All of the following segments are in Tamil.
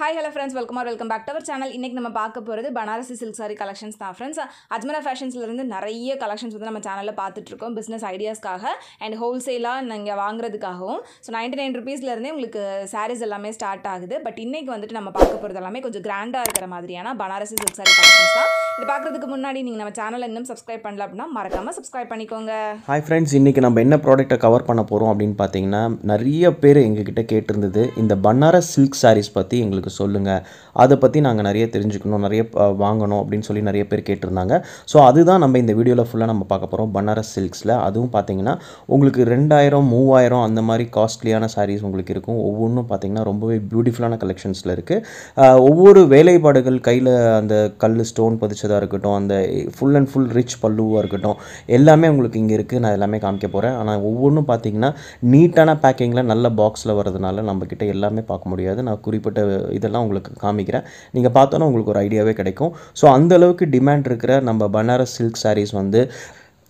hi hello friends welcome or welcome back to our channel இன்றைக்கி நம்ம பார்க்க போகிறது பனாரசி சில்க் சாரி கலெக்ஷன்ஸ் தான் ஃப்ரெண்ட்ஸ் அஜ்மரா ஃபேஷன்ஸ்லேருந்து நிறைய கலெக்ஷன்ஸ் வந்து நம்ம சேனலில் பார்த்துட்ருக்கோம் பிஸ்னஸ் ஐடியாஸ்க்காக அண்ட் ஹோல்சேலாக நீங்கள் வாங்குறதுக்காகவும் ஸோ நைன்ட்டி நைன் ருபீஸ்லேருந்தே உங்களுக்கு சாரீஸ் எல்லாமே ஸ்டார்ட் ஆகுது பட் இன்றைக்கி வந்துட்டு நம்ம பார்க்க போகிறது எல்லாமே கொஞ்சம் கிராண்டாக இருக்கிற மாதிரியான பனாரசி சில்க் சாரி கலெக்ஷன்ஸ் தான் இது பார்க்குறதுக்கு முன்னாடி நீங்கள் நம்ம சேனலை இன்னும் சப்ஸ்கிரைப் பண்ணல அப்படின்னா மறக்காமல் சப்ஸ்கிரைப் பண்ணிக்கோங்க ஹாய் ஃப்ரெண்ட்ஸ் இன்றைக்கி நம்ம என்ன ப்ராடக்ட்டை கவர் பண்ண போகிறோம் அப்படின்னு பார்த்தீங்கன்னா நிறைய பேர் எங்ககிட்ட கேட்டிருந்தது இந்த பனாரஸ் சில்க் சாரீஸ் பற்றி எங்களுக்கு எங்களுக்கு சொல்லுங்கள் அதை பற்றி நாங்கள் நிறைய தெரிஞ்சுக்கணும் நிறைய வாங்கணும் அப்படின்னு சொல்லி நிறைய பேர் கேட்டிருந்தாங்க ஸோ அதுதான் நம்ம இந்த வீடியோவில் ஃபுல்லாக நம்ம பார்க்க போகிறோம் பனாரஸ் சில்க்ஸில் அதுவும் பார்த்தீங்கன்னா உங்களுக்கு ரெண்டாயிரம் மூவாயிரம் அந்த மாதிரி காஸ்ட்லியான சாரீஸ் உங்களுக்கு இருக்கும் ஒவ்வொன்றும் பார்த்தீங்கன்னா ரொம்பவே பியூட்டிஃபுல்லான கலெக்ஷன்ஸில் இருக்குது ஒவ்வொரு வேலைப்பாடுகள் கையில் அந்த கல் ஸ்டோன் பதிச்சதாக இருக்கட்டும் அந்த ஃபுல் அண்ட் ஃபுல் ரிச் பல்லுவாக இருக்கட்டும் எல்லாமே உங்களுக்கு இங்கே இருக்குது நான் எல்லாமே காமிக்க போகிறேன் ஆனால் ஒவ்வொன்றும் பார்த்தீங்கன்னா நீட்டான பேக்கிங்கில் நல்ல பாக்ஸில் வரதுனால நம்மக்கிட்ட எல்லாமே பார்க்க முடியாது நான் குறிப்பிட்ட இதெல்லாம் உங்களுக்கு காமிக்கிறேன் நீங்கள் பார்த்தோன்னா உங்களுக்கு ஒரு ஐடியாவே கிடைக்கும் ஸோ அந்தளவுக்கு டிமாண்ட் இருக்கிற நம்ம பனாரஸ் சில்க் சாரீஸ் வந்து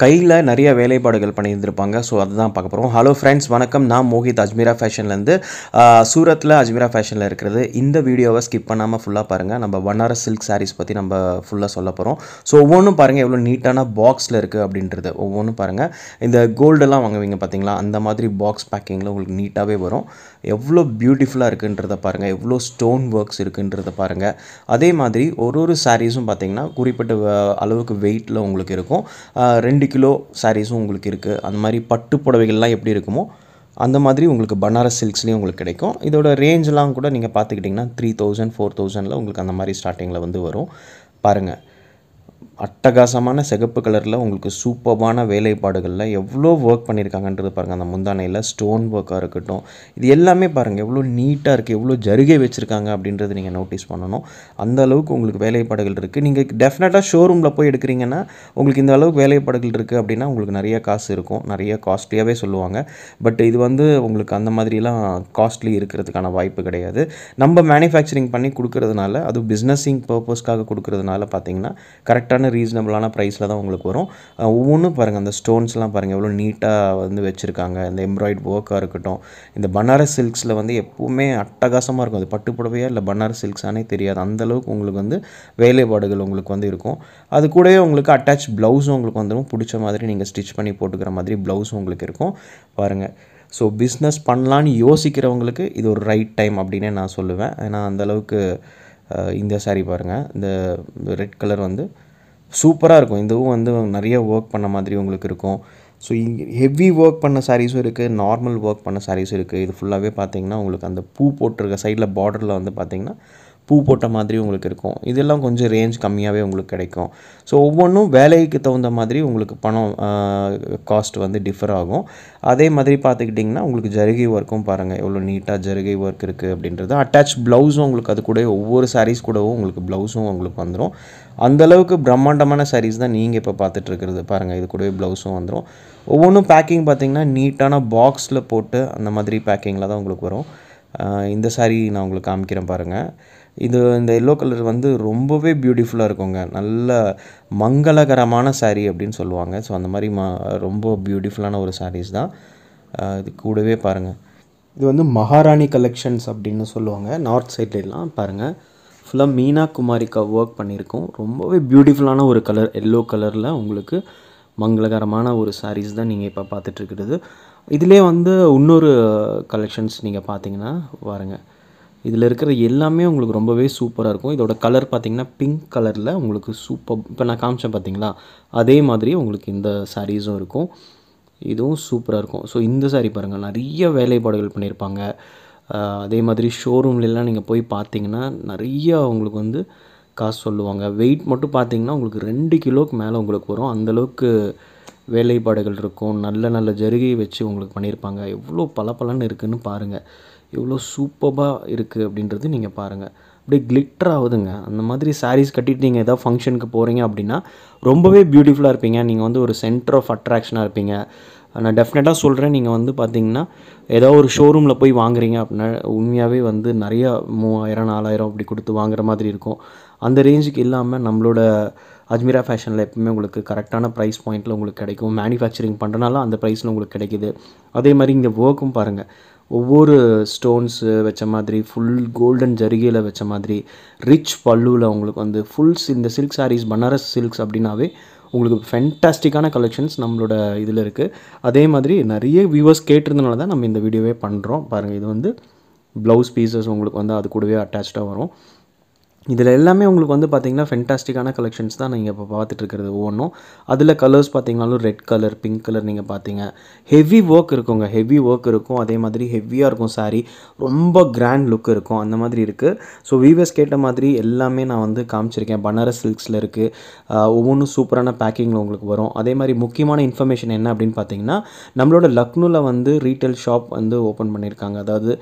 கையில் நிறைய வேலைப்பாடுகள் பண்ணியிருந்திருப்பாங்க ஸோ அதுதான் பார்க்க போகிறோம் ஹலோ ஃப்ரெண்ட்ஸ் வணக்கம் நான் மோஹித் அஜ்மீரா ஃபேஷன்லேருந்து சூரத்தில் அஜ்மீரா ஃபேஷனில் இருக்கிறது இந்த வீடியோவை ஸ்கிப் பண்ணாமல் ஃபுல்லாக பாருங்கள் நம்ம ஒன் சில்க் சாரீஸ் பற்றி நம்ம ஃபுல்லாக சொல்ல போகிறோம் ஸோ ஒவ்வொன்றும் பாருங்கள் எவ்வளோ நீட்டான பாக்ஸில் இருக்குது அப்படின்றது ஒவ்வொன்றும் பாருங்கள் இந்த கோல்டெல்லாம் வாங்குவீங்க பார்த்தீங்களா அந்த மாதிரி பாக்ஸ் பேக்கிங்கில் உங்களுக்கு நீட்டாகவே வரும் எவ்வளோ பியூட்டிஃபுல்லாக இருக்குன்றத பாருங்கள் எவ்வளோ ஸ்டோன் ஒர்க்ஸ் இருக்குன்றத பாருங்கள் அதே மாதிரி ஒரு ஒரு சாரீஸும் பார்த்தீங்கன்னா குறிப்பிட்ட அளவுக்கு வெயிட்டில் உங்களுக்கு இருக்கும் ரெண்டு கிலோ சாரீஸும் உங்களுக்கு இருக்குது அந்த மாதிரி பட்டு புடவைகள்லாம் எப்படி இருக்குமோ அந்த மாதிரி உங்களுக்கு பனாரஸ் சில்க்ஸ்லேயும் உங்களுக்கு கிடைக்கும் இதோட ரேஞ்செலாம் கூட நீங்கள் பார்த்துக்கிட்டிங்கன்னா த்ரீ தௌசண்ட் ஃபோர் தௌசண்டில் உங்களுக்கு அந்த மாதிரி ஸ்டார்டிங்கில் வந்து வரும் பாருங்கள் அட்டகாசமான சிகப்பு கலரில் உங்களுக்கு சூப்பர்பான வேலைப்பாடுகளில் எவ்வளோ ஒர்க் பண்ணியிருக்காங்கன்றது பாருங்கள் அந்த முந்தானையில் ஸ்டோன் ஒர்க்காக இருக்கட்டும் இது எல்லாமே பாருங்கள் எவ்வளோ நீட்டாக இருக்குது எவ்வளோ ஜருகை வச்சுருக்காங்க அப்படின்றது நீங்கள் நோட்டீஸ் பண்ணணும் அந்த அளவுக்கு உங்களுக்கு வேலைப்பாடுகள் இருக்குது நீங்கள் டெஃபினட்டாக ஷோரூமில் போய் எடுக்கிறீங்கன்னா உங்களுக்கு இந்த அளவுக்கு வேலைப்பாடுகள் இருக்குது அப்படின்னா உங்களுக்கு நிறைய காசு இருக்கும் நிறைய காஸ்ட்லியாகவே சொல்லுவாங்க பட் இது வந்து உங்களுக்கு அந்த மாதிரிலாம் காஸ்ட்லி இருக்கிறதுக்கான வாய்ப்பு கிடையாது நம்ம மேனுஃபேக்சரிங் பண்ணி கொடுக்கறதுனால அதுவும் பிஸ்னஸிங் பர்பஸ்க்காக கொடுக்கறதுனால பார்த்தீங்கன்னா கரெக்டான நல்ல ரீசனபிளான ப்ரைஸில் தான் உங்களுக்கு வரும் ஒவ்வொன்றும் பாருங்கள் அந்த ஸ்டோன்ஸ்லாம் பாருங்கள் எவ்வளோ நீட்டாக வந்து வச்சுருக்காங்க இந்த எம்ப்ராய்டு ஒர்க்காக இருக்கட்டும் இந்த பனாரஸ் சில்க்ஸில் வந்து எப்போவுமே அட்டகாசமாக இருக்கும் அது பட்டு புடவையாக இல்லை பனாரஸ் சில்க்ஸானே தெரியாது அந்தளவுக்கு உங்களுக்கு வந்து வேலைப்பாடுகள் உங்களுக்கு வந்து இருக்கும் அது கூடவே உங்களுக்கு அட்டாச் ப்ளவுஸும் உங்களுக்கு வந்துடும் பிடிச்ச மாதிரி நீங்கள் ஸ்டிச் பண்ணி போட்டுக்கிற மாதிரி ப்ளவுஸும் உங்களுக்கு இருக்கும் பாருங்கள் ஸோ பிஸ்னஸ் பண்ணலான்னு யோசிக்கிறவங்களுக்கு இது ஒரு ரைட் டைம் அப்படின்னே நான் சொல்லுவேன் ஏன்னா அந்தளவுக்கு இந்த சாரி பாருங்கள் இந்த ரெட் கலர் வந்து சூப்பராக இருக்கும் இதுவும் வந்து நிறைய ஒர்க் பண்ண மாதிரி உங்களுக்கு இருக்கும் ஸோ இங்கே ஹெவி ஒர்க் பண்ண சாரீஸும் இருக்குது நார்மல் ஒர்க் பண்ண சாரீஸும் இருக்குது இது ஃபுல்லாகவே பார்த்தீங்கன்னா உங்களுக்கு அந்த பூ போட்டிருக்க சைடில் பார்டரில் வந்து பார்த்திங்கன்னா பூ போட்ட மாதிரி உங்களுக்கு இருக்கும் இதெல்லாம் கொஞ்சம் ரேஞ்ச் கம்மியாகவே உங்களுக்கு கிடைக்கும் ஸோ ஒவ்வொன்றும் வேலைக்கு தகுந்த மாதிரி உங்களுக்கு பணம் காஸ்ட் வந்து டிஃபர் ஆகும் அதே மாதிரி பார்த்துக்கிட்டிங்கன்னா உங்களுக்கு ஜருகை ஒர்க்கும் பாருங்கள் எவ்வளோ நீட்டாக ஜருகை ஒர்க் இருக்குது அப்படின்றது அட்டாச் ப்ளவுஸும் உங்களுக்கு அது கூட ஒவ்வொரு சாரீஸ் கூடவும் உங்களுக்கு ப்ளவுஸும் உங்களுக்கு வந்துடும் அந்தளவுக்கு பிரம்மாண்டமான சாரீஸ் தான் நீங்கள் இப்போ பார்த்துட்ருக்கிறது பாருங்கள் இது கூடவே ப்ளவுஸும் வந்துடும் ஒவ்வொன்றும் பேக்கிங் பார்த்திங்கன்னா நீட்டான பாக்ஸில் போட்டு அந்த மாதிரி பேக்கிங்கில் தான் உங்களுக்கு வரும் இந்த சாரி நான் உங்களுக்கு காமிக்கிறேன் பாருங்கள் இது இந்த எல்லோ கலர் வந்து ரொம்பவே பியூட்டிஃபுல்லாக இருக்குங்க நல்ல மங்களகரமான சாரீ அப்படின்னு சொல்லுவாங்க ஸோ அந்த மாதிரி மா ரொம்ப பியூட்டிஃபுல்லான ஒரு சாரீஸ் தான் இது கூடவே பாருங்கள் இது வந்து மகாராணி கலெக்ஷன்ஸ் அப்படின்னு சொல்லுவாங்க நார்த் சைட்லாம் பாருங்கள் ஃபுல்லாக மீனா குமாரிக்கா ஒர்க் பண்ணியிருக்கோம் ரொம்பவே பியூட்டிஃபுல்லான ஒரு கலர் எல்லோ கலரில் உங்களுக்கு மங்களகரமான ஒரு சாரீஸ் தான் நீங்கள் இப்போ பார்த்துட்ருக்கிறது இதிலே வந்து இன்னொரு கலெக்ஷன்ஸ் நீங்கள் பார்த்தீங்கன்னா பாருங்கள் இதில் இருக்கிற எல்லாமே உங்களுக்கு ரொம்பவே சூப்பராக இருக்கும் இதோட கலர் பார்த்திங்கன்னா பிங்க் கலரில் உங்களுக்கு சூப்பர் இப்போ நான் காமிச்சேன் பார்த்தீங்களா அதே மாதிரி உங்களுக்கு இந்த சாரீஸும் இருக்கும் இதுவும் சூப்பராக இருக்கும் ஸோ இந்த சாரீ பாருங்கள் நிறைய வேலைப்பாடுகள் பண்ணியிருப்பாங்க அதே மாதிரி ஷோரூம்லலாம் நீங்கள் போய் பார்த்தீங்கன்னா நிறையா உங்களுக்கு வந்து காசு சொல்லுவாங்க வெயிட் மட்டும் பார்த்தீங்கன்னா உங்களுக்கு ரெண்டு கிலோக்கு மேலே உங்களுக்கு வரும் அந்தளவுக்கு வேலைப்பாடுகள் இருக்கும் நல்ல நல்ல ஜருகை வச்சு உங்களுக்கு பண்ணியிருப்பாங்க எவ்வளோ பல பலன்னு இருக்குதுன்னு பாருங்கள் எவ்வளோ சூப்பராக இருக்குது அப்படின்றது நீங்கள் பாருங்கள் அப்படியே கிளிட்டர் ஆகுதுங்க அந்த மாதிரி சாரீஸ் கட்டிட்டு நீங்கள் எதாவது ஃபங்க்ஷனுக்கு போகிறீங்க அப்படின்னா ரொம்பவே பியூட்டிஃபுல்லாக இருப்பீங்க நீங்கள் வந்து ஒரு சென்டர் ஆஃப் அட்ராக்ஷனாக இருப்பீங்க நான் டெஃபினட்டாக சொல்கிறேன் நீங்கள் வந்து பார்த்தீங்கன்னா ஏதோ ஒரு ஷோரூமில் போய் வாங்குறீங்க அப்படின்னா உண்மையாகவே வந்து நிறையா மூவாயிரம் நாலாயிரம் அப்படி கொடுத்து வாங்குற மாதிரி இருக்கும் அந்த ரேஞ்சுக்கு இல்லாமல் நம்மளோட அஜ்மீரா ஃபேஷனில் எப்பவுமே உங்களுக்கு கரெக்டான ப்ரைஸ் பாயிண்ட்டில் உங்களுக்கு கிடைக்கும் மேனுஃபேக்சரிங் பண்ணுறனால அந்த ப்ரைஸில் உங்களுக்கு கிடைக்கிது அதே மாதிரி இங்கே ஒர்க்கும் பாருங்கள் ஒவ்வொரு ஸ்டோன்ஸு வச்ச மாதிரி ஃபுல் கோல்டன் ஜரிகையில் வச்ச மாதிரி ரிச் பல்லுவில் உங்களுக்கு வந்து ஃபுல்ஸ் இந்த சில்க் சாரீஸ் பனாரஸ் சில்க்ஸ் அப்படின்னாவே உங்களுக்கு ஃபென்டாஸ்டிக்கான கலெக்ஷன்ஸ் நம்மளோட இதில் இருக்குது அதே மாதிரி நிறைய வியூவர்ஸ் கேட்டிருந்தனால தான் நம்ம இந்த வீடியோவே பண்ணுறோம் பாருங்கள் இது வந்து ப்ளவுஸ் பீசஸ் உங்களுக்கு வந்து அது கூடவே அட்டாச்சாக வரும் இதில் எல்லாமே உங்களுக்கு வந்து பார்த்திங்கன்னா ஃபென்டாஸ்டிக்கான கலெக்ஷன்ஸ் தான் நீங்கள் இப்போ பார்த்துட்ருக்கிறது ஒவ்வொன்றும் அதில் கலர்ஸ் பார்த்திங்கனாலும் ரெட் கலர் பிங்க் கலர் நீங்கள் பார்த்தீங்க ஹெவி ஒர்க் இருக்குங்க ஹெவி ஒர்க் இருக்கும் அதே மாதிரி ஹெவியாக இருக்கும் சாரி ரொம்ப கிராண்ட் லுக் இருக்கும் அந்த மாதிரி இருக்குது ஸோ வீவர்ஸ் கேட்ட மாதிரி எல்லாமே நான் வந்து காமிச்சிருக்கேன் பனாரஸ் சில்க்ஸில் இருக்குது ஒவ்வொன்றும் சூப்பரான பேக்கிங்கில் உங்களுக்கு வரும் அதே மாதிரி முக்கியமான இன்ஃபர்மேஷன் என்ன அப்படின்னு பார்த்தீங்கன்னா நம்மளோட லக்னோவில் வந்து ரீட்டைல் ஷாப் வந்து ஓப்பன் பண்ணியிருக்காங்க அதாவது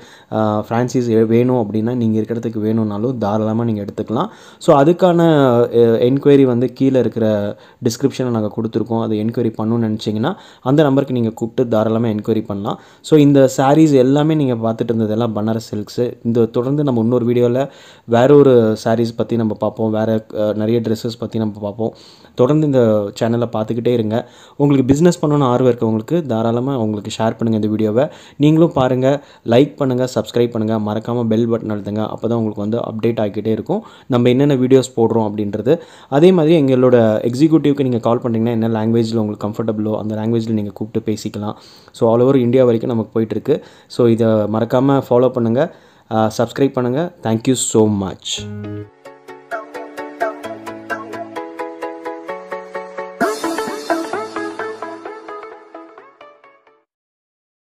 ஃப்ரான்சிஸ் வேணும் அப்படின்னா நீங்கள் இருக்கிறதுக்கு வேணும்னாலும் தாராளமாக நீங்கள் எடுத்து எடுத்துக்கலாம் ஸோ அதுக்கான என்கொயரி வந்து கீழே இருக்கிற டிஸ்கிரிப்ஷனில் நாங்கள் கொடுத்துருக்கோம் அது என்கொயரி பண்ணணும்னு நினச்சிங்கன்னா அந்த நம்பருக்கு நீங்கள் கூப்பிட்டு தாராளமாக என்கொயரி பண்ணலாம் ஸோ இந்த சாரீஸ் எல்லாமே நீங்கள் பார்த்துட்டு இருந்ததெல்லாம் பனாரஸ் சில்க்ஸு இந்த தொடர்ந்து நம்ம இன்னொரு வீடியோவில் வேற ஒரு சாரீஸ் பற்றி நம்ம பார்ப்போம் வேறு நிறைய ட்ரெஸ்ஸஸ் பற்றி நம்ம பார்ப்போம் தொடர்ந்து இந்த சேனலை பார்த்துக்கிட்டே இருங்க உங்களுக்கு பிஸ்னஸ் பண்ணணும்னு ஆர்வம் இருக்கவங்களுக்கு தாராளமாக உங்களுக்கு ஷேர் பண்ணுங்கள் இந்த வீடியோவை நீங்களும் பாருங்கள் லைக் பண்ணுங்கள் சப்ஸ்கிரைப் பண்ணுங்கள் மறக்காமல் பெல் பட்டன் அழுத்துங்க அப்போ தான் உங்களுக்கு வந்து அப்டேட் ஆகிக்கிட்டே இருக்கும் நம்ம என்னென்ன வீடியோஸ் போடுறோம் அப்படின்றது அதே மாதிரி எங்களோட எக்ஸிக்யூட்டிவ்க்கு நீங்கள் கால் பண்ணிங்கன்னா என்ன லாங்குவேஜில் உங்களுக்கு கம்ஃபர்டபுளோ அந்த லாங்குவேஜில் நீங்கள் கூப்பிட்டு பேசிக்கலாம் ஸோ ஆல் ஓவர் இந்தியா வரைக்கும் நமக்கு போயிட்டுருக்கு ஸோ இதை மறக்காமல் ஃபாலோ பண்ணுங்கள் சப்ஸ்கிரைப் பண்ணுங்கள் தேங்க்யூ ஸோ மச்